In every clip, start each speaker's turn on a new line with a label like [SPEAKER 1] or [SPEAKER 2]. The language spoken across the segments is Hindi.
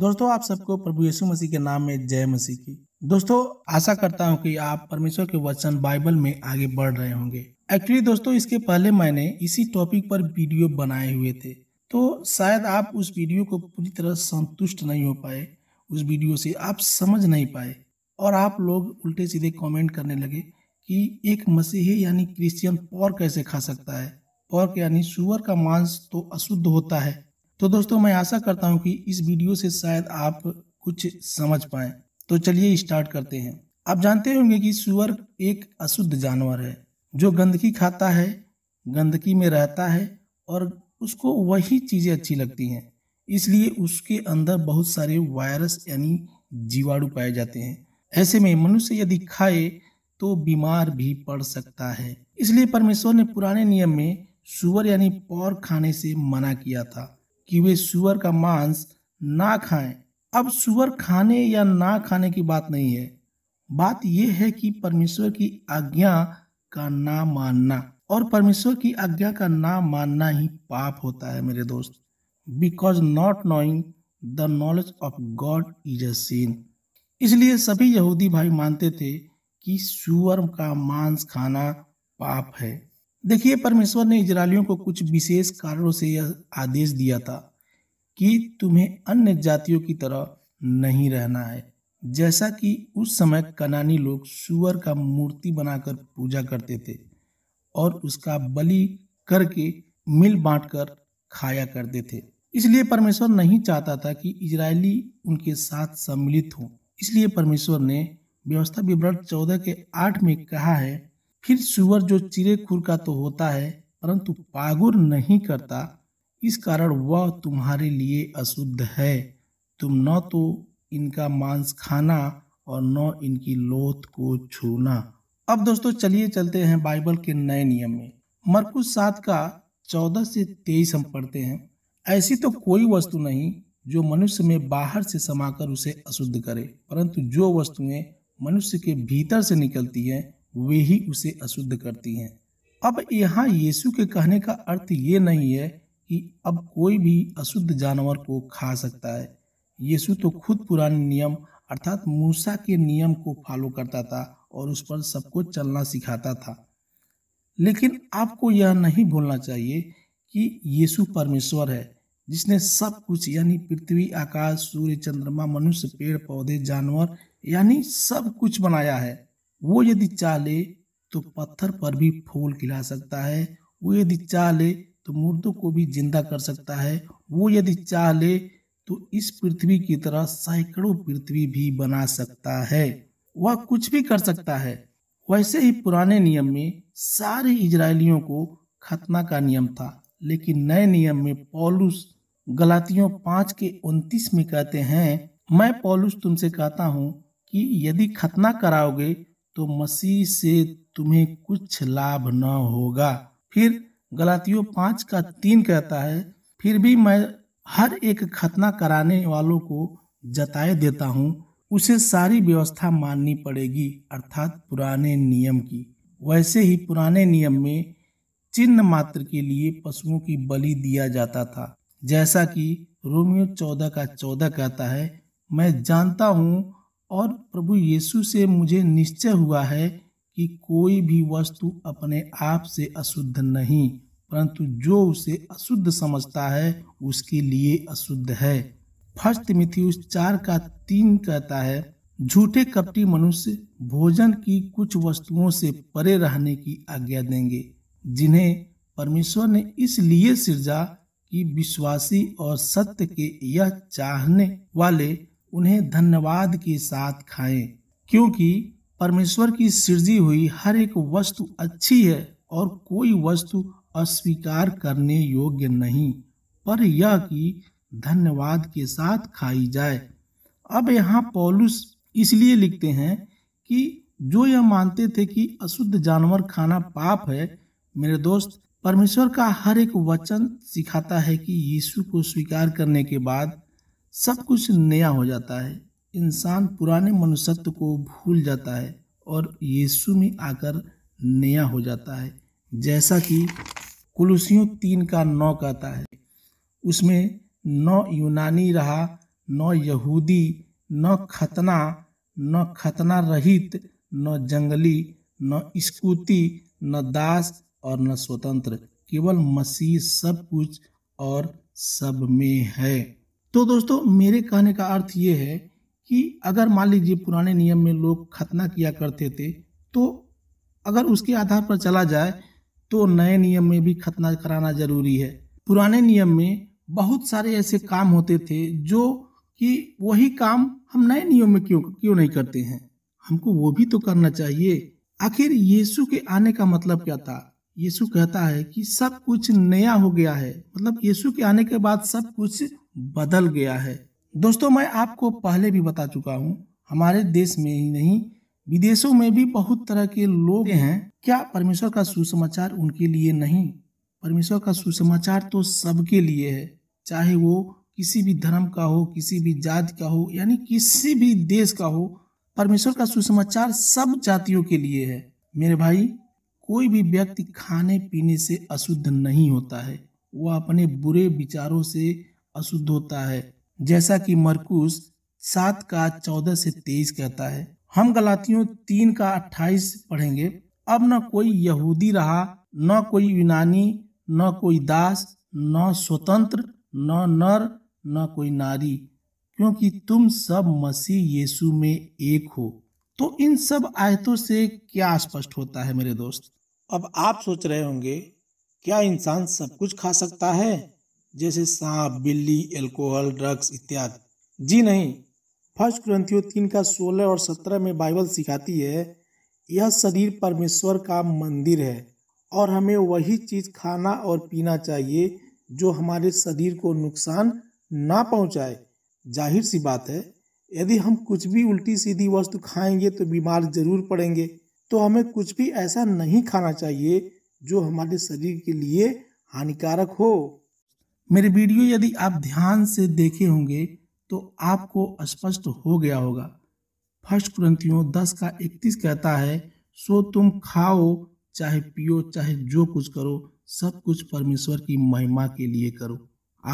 [SPEAKER 1] दोस्तों आप सबको प्रभु यीशु मसीह के नाम में जय मसीह की दोस्तों आशा करता हूं कि आप परमेश्वर के वचन बाइबल में आगे बढ़ रहे होंगे एक्चुअली दोस्तों इसके पहले मैंने इसी टॉपिक पर वीडियो बनाए हुए थे तो शायद आप उस वीडियो को पूरी तरह संतुष्ट नहीं हो पाए उस वीडियो से आप समझ नहीं पाए और आप लोग उल्टे सीधे कमेंट करने लगे कि एक मसीही यानी क्रिश्चियन पौर कैसे खा सकता है पौर यानी सुअर का मांस तो अशुद्ध होता है तो दोस्तों मैं आशा करता हूँ कि इस वीडियो से शायद आप कुछ समझ पाए तो चलिए स्टार्ट करते हैं आप जानते होंगे कि सुअर एक अशुद्ध जानवर है जो गंदगी खाता है गंदगी में रहता है और उसको वही चीज़ें अच्छी लगती हैं इसलिए उसके अंदर बहुत सारे वायरस यानी जीवाणु पाए जाते हैं ऐसे में मनुष्य यदि खाए तो बीमार भी पड़ सकता है इसलिए परमेश्वर ने पुराने नियम में सुअर यानी पौर खाने से मना किया था कि वे सुअर का मांस ना खाएं अब सुअर खाने या ना खाने की बात नहीं है बात यह है कि परमेश्वर की आज्ञा का ना मानना और परमेश्वर की आज्ञा का ना मानना ही पाप होता है मेरे दोस्त because not knowing the knowledge of God is a sin इसलिए सभी यहूदी भाई मानते थे कि सुअर का मांस खाना पाप है देखिए परमेश्वर ने इजरायलियों को कुछ विशेष कारणों से यह आदेश दिया था कि तुम्हें अन्य जातियों की तरह नहीं रहना है जैसा कि उस समय कनानी लोग सुअर का मूर्ति बनाकर पूजा करते थे और उसका बलि करके मिल बांटकर खाया करते थे इसलिए परमेश्वर नहीं चाहता था कि इजरायली उनके साथ सम्मिलित हों इसलिए परमेश्वर ने व्यवस्था विवरण चौदह के आठ में कहा है फिर सुअर जो चिरे खुर का तो होता है परंतु पागुर नहीं करता इस कारण वह तुम्हारे लिए अशुद्ध है तुम न तो इनका मांस खाना और न इनकी लोथ को छूना अब दोस्तों चलिए चलते हैं बाइबल के नए नियम में मरकुस सात का चौदह से तेईस हम पढ़ते हैं ऐसी तो कोई वस्तु नहीं जो मनुष्य में बाहर से समाकर उसे अशुद्ध करे परंतु जो वस्तुएं मनुष्य के भीतर से निकलती हैं वे ही उसे अशुद्ध करती हैं अब यहाँ यीशु के कहने का अर्थ ये नहीं है कि अब कोई भी अशुद्ध जानवर को खा सकता है यीशु तो खुद पुराने नियम अर्थात मूसा के नियम को फॉलो करता था और उस पर सबको चलना सिखाता था लेकिन आपको यह नहीं भूलना चाहिए कि यीशु परमेश्वर है जिसने सब कुछ यानी पृथ्वी आकाश सूर्य चंद्रमा मनुष्य पेड़ पौधे जानवर यानी सब कुछ बनाया है वो यदि चाह ले तो पत्थर पर भी फूल खिला सकता है वो यदि चाह ले तो मुर्दों को भी जिंदा कर सकता है वो यदि चाह ले तो इस पृथ्वी की तरह सैकड़ों पृथ्वी भी बना सकता है वह कुछ भी कर सकता है वैसे ही पुराने नियम में सारे इजरायलियों को खतना का नियम था लेकिन नए नियम में पौलुस गलातियों पांच के उनतीस में कहते हैं मैं पौलुस तुमसे कहता हूँ कि यदि खतना कराओगे तो मसीह से तुम्हें कुछ लाभ न होगा फिर गलातियों पांच का तीन कहता है फिर भी मैं हर एक खतना कराने वालों को जताए देता हूँ उसे सारी व्यवस्था माननी पड़ेगी अर्थात पुराने नियम की वैसे ही पुराने नियम में चिन्ह मात्र के लिए पशुओं की बलि दिया जाता था जैसा कि रोमियो चौदह का चौदह कहता है मैं जानता हूँ और प्रभु यीशु से मुझे निश्चय हुआ है कि कोई भी वस्तु अपने आप से अशुद्ध नहीं परंतु जो उसे अशुद्ध समझता है उसके लिए अशुद्ध है फर्स्ट मिथ्यूस चार का तीन कहता है झूठे कपटी मनुष्य भोजन की कुछ वस्तुओं से परे रहने की आज्ञा देंगे जिन्हें परमेश्वर ने इसलिए सिर्जा कि विश्वासी और सत्य के यह चाहने वाले उन्हें धन्यवाद के साथ खाएं क्योंकि परमेश्वर की सृजी हुई हर एक वस्तु अच्छी है और कोई वस्तु अस्वीकार करने योग्य नहीं पर यह कि धन्यवाद के साथ खाई जाए अब यहाँ पौलुस इसलिए लिखते हैं कि जो यह मानते थे कि अशुद्ध जानवर खाना पाप है मेरे दोस्त परमेश्वर का हर एक वचन सिखाता है कि यीशु को स्वीकार करने के बाद सब कुछ नया हो जाता है इंसान पुराने मनुष्यत्व को भूल जाता है और यीशु में आकर नया हो जाता है जैसा कि कुलुसियों तीन का नौ कहता है उसमें नौ यूनानी रहा नौ यहूदी नौ खतना नौ खतना रहित नौ जंगली न स्कूती न दास और न स्वतंत्र केवल मसीह सब कुछ और सब में है तो दोस्तों मेरे कहने का अर्थ ये है कि अगर मान लीजिए पुराने नियम में लोग खतना किया करते थे तो अगर उसके आधार पर चला जाए तो नए नियम में भी खतना कराना जरूरी है पुराने नियम में बहुत सारे ऐसे काम होते थे जो कि वही काम हम नए नियम में क्यों क्यों नहीं करते हैं हमको वो भी तो करना चाहिए आखिर यीशु के आने का मतलब क्या था यीशु कहता है कि सब कुछ नया हो गया है मतलब यीशु के आने के बाद सब कुछ बदल गया है दोस्तों मैं आपको पहले भी बता चुका हूँ हमारे देश में ही नहीं विदेशों में भी बहुत तरह के लोग हैं क्या परमेश्वर का सुसमाचार उनके लिए नहीं परमेश्वर का सुसमाचार तो सबके लिए है चाहे वो किसी भी धर्म का हो किसी भी जात का हो यानी किसी भी देश का हो परमेश्वर का सुसमाचार सब जातियों के लिए है मेरे भाई कोई भी व्यक्ति खाने पीने से अशुद्ध नहीं होता है वह अपने बुरे विचारों से अशुद्ध होता है जैसा कि मरकुस सात का चौदह से तेईस कहता है हम गलातियों तीन का अट्ठाईस पढ़ेंगे अब न कोई यहूदी रहा न कोई यूनानी न कोई दास न स्वतंत्र न नर न कोई नारी क्योंकि तुम सब मसीह यीशु में एक हो तो इन सब आयतों से क्या स्पष्ट होता है मेरे दोस्त अब आप सोच रहे होंगे क्या इंसान सब कुछ खा सकता है जैसे सांप बिल्ली एल्कोहल ड्रग्स इत्यादि जी नहीं फर्स्ट ग्रंथियों तीन का सोलह और सत्रह में बाइबल सिखाती है यह शरीर परमेश्वर का मंदिर है और हमें वही चीज़ खाना और पीना चाहिए जो हमारे शरीर को नुकसान ना पहुंचाए जाहिर सी बात है यदि हम कुछ भी उल्टी सीधी वस्तु खाएंगे तो बीमार जरूर पड़ेंगे तो हमें कुछ भी ऐसा नहीं खाना चाहिए जो हमारे शरीर के लिए हानिकारक हो मेरे वीडियो यदि आप ध्यान से देखे होंगे तो आपको स्पष्ट हो गया होगा फर्स्ट क्रंथियों दस का इकतीस कहता है सो तुम खाओ चाहे पियो चाहे जो कुछ करो सब कुछ परमेश्वर की महिमा के लिए करो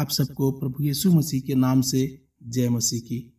[SPEAKER 1] आप सबको प्रभु यीशु मसीह के नाम से जय मसीह की